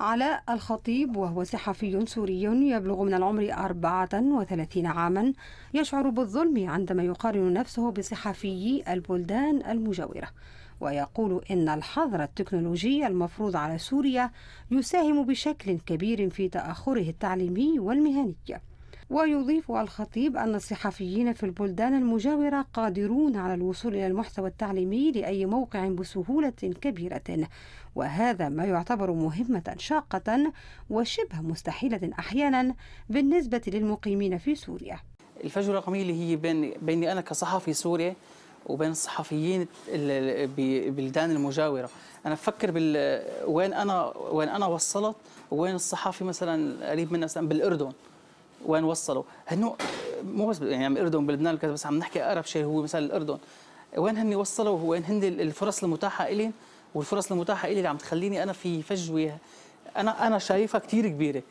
علاء الخطيب وهو صحفي سوري يبلغ من العمر 34 عاما يشعر بالظلم عندما يقارن نفسه بصحفي البلدان المجاورة ويقول إن الحظر التكنولوجي المفروض على سوريا يساهم بشكل كبير في تأخره التعليمي والمهني ويضيف الخطيب أن الصحفيين في البلدان المجاورة قادرون على الوصول إلى المحتوى التعليمي لأي موقع بسهولة كبيرة وهذا ما يعتبر مهمة شاقة وشبه مستحيلة أحيانا بالنسبة للمقيمين في سوريا الفجوة الرقمية اللي هي بين بيني أنا كصحفي سوري وبين الصحفيين بالبلدان المجاورة أنا أفكر بال... وين أنا وين أنا وصلت وين الصحفي مثلا قريب منا مثلا بالأردن وين وصلوا هنو مو بس يعني عم الاردن بلبنان وكذا بس عم نحكي اقرب شيء هو مثال الاردن وين هن وصلوا وين هن الفرص المتاحه الي والفرص المتاحه الي اللي عم تخليني انا في فجوه انا انا شايفها كثير كبيره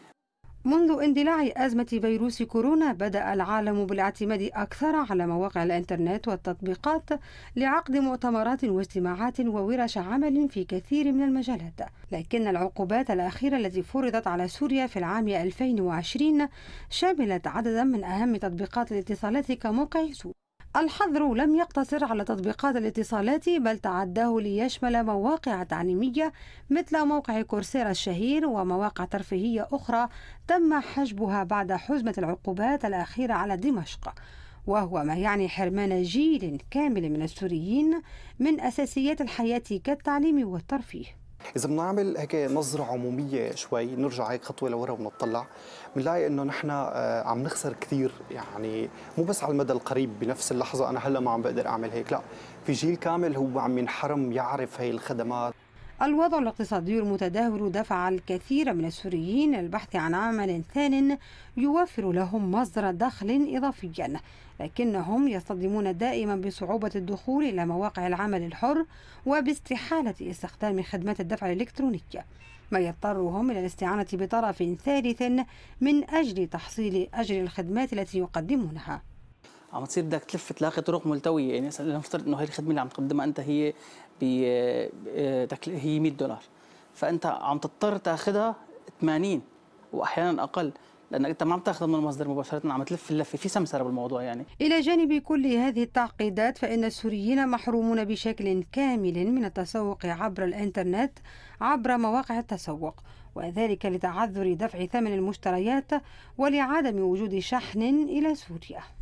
منذ اندلاع أزمة فيروس كورونا بدأ العالم بالاعتماد أكثر على مواقع الإنترنت والتطبيقات لعقد مؤتمرات واجتماعات وورش عمل في كثير من المجالات لكن العقوبات الأخيرة التي فرضت على سوريا في العام 2020 شملت عددا من أهم تطبيقات الاتصالات كموقع سوريا الحظر لم يقتصر على تطبيقات الاتصالات بل تعداه ليشمل مواقع تعليمية مثل موقع كورسيرا الشهير ومواقع ترفيهية أخرى تم حجبها بعد حزمة العقوبات الأخيرة على دمشق وهو ما يعني حرمان جيل كامل من السوريين من أساسيات الحياة كالتعليم والترفيه إذا بنعمل هيك نظرة عمومية شوي نرجع هيك خطوة لورا ونطلع بنلاقي إنه نحن آه، عم نخسر كثير يعني مو بس على المدى القريب بنفس اللحظة أنا هلا ما عم بقدر أعمل هيك لا في جيل كامل هو عم ينحرم يعرف هي الخدمات الوضع الاقتصادي المتدهور دفع الكثير من السوريين للبحث عن عمل ثان يوفر لهم مصدر دخل إضافي لكنهم يصطدمون دائما بصعوبة الدخول إلى مواقع العمل الحر وباستحالة استخدام خدمات الدفع الإلكترونية ما يضطرهم إلى الاستعانة بطرف ثالث من أجل تحصيل أجر الخدمات التي يقدمونها عم تصير بدك تلف تلاقي طرق ملتويه يعني لنفترض انه هي الخدمه اللي عم تقدمها انت هي ب آه، هي 100 دولار فانت عم تضطر تاخذها 80 واحيانا اقل لانك انت ما عم تاخذ من المصدر مباشره عم تلف اللفه في سمسره بالموضوع يعني الى جانب كل هذه التعقيدات فان السوريين محرومون بشكل كامل من التسوق عبر الانترنت عبر مواقع التسوق وذلك لتعذر دفع ثمن المشتريات ولعدم وجود شحن الى سوريا